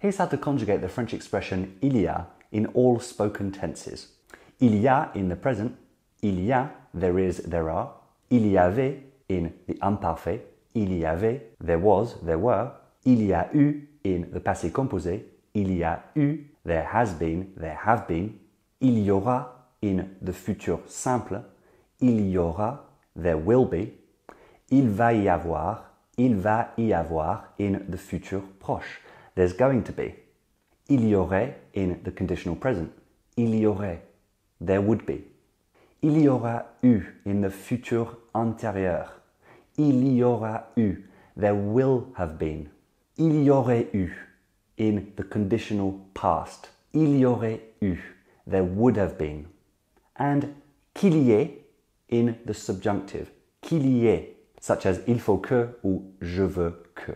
Here's how to conjugate the French expression il y a in all spoken tenses. Il y a in the present, il y a, there is, there are, il y avait in the imparfait, il y avait, there was, there were, il y a eu in the passé composé, il y a eu, there has been, there have been, il y aura in the futur simple, il y aura, there will be, il va y avoir, il va y avoir in the futur proche. There's going to be. Il y aurait in the conditional present. Il y aurait. There would be. Il y aura eu in the future antérieur. Il y aura eu. There will have been. Il y aurait eu in the conditional past. Il y aurait eu. There would have been. And qu'il y ait in the subjunctive. Qu'il y ait, such as il faut que ou je veux que.